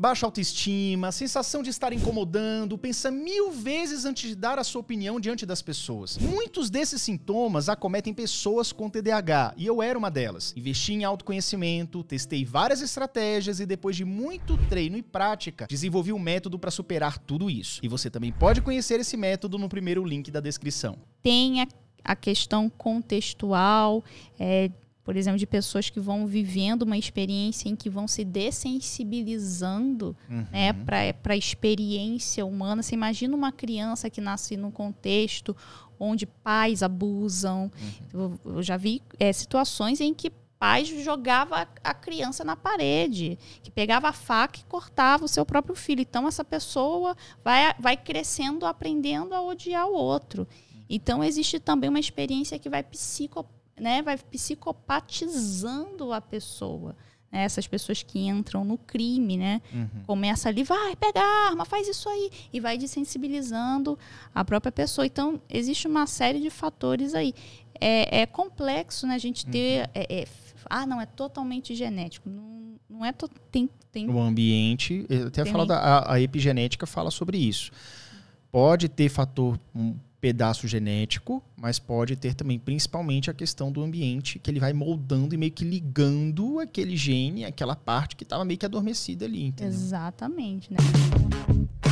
baixa autoestima, sensação de estar incomodando, pensa mil vezes antes de dar a sua opinião diante das pessoas. Muitos desses sintomas acometem pessoas com TDAH, e eu era uma delas. Investi em autoconhecimento, testei várias estratégias e depois de muito treino e prática, desenvolvi um método para superar tudo isso. E você também pode conhecer esse método no primeiro link da descrição. Tenha a questão contextual, é, por exemplo, de pessoas que vão vivendo uma experiência em que vão se dessensibilizando né, uhum. né, para a experiência humana. Você imagina uma criança que nasce num contexto onde pais abusam. Uhum. Eu, eu, já vi é, situações em que pais jogava a criança na parede, que pegava a faca e cortava o seu próprio filho. Então essa pessoa vai, vai crescendo, aprendendo a odiar o outro. Uhum. Então existe também uma experiência que vai psico né, vai psicopatizando a pessoa. Né? Essas pessoas que entram no crime, né? Uhum. Começa ali, vai, pega a arma, faz isso aí. E vai desensibilizando a própria pessoa. Então, existe uma série de fatores aí. É, é complexo né, a gente ter. Uhum. É, é, ah, não, é totalmente genético. Não, não é. To, tem, tem, o ambiente. Eu eh, até tem da, a, a epigenética fala sobre isso. Pode ter fator um, pedaço genético, mas pode ter também, principalmente, a questão do ambiente, que ele vai moldando e meio que ligando aquele gene, aquela parte que estava meio que adormecida ali, entendeu? Exatamente, né?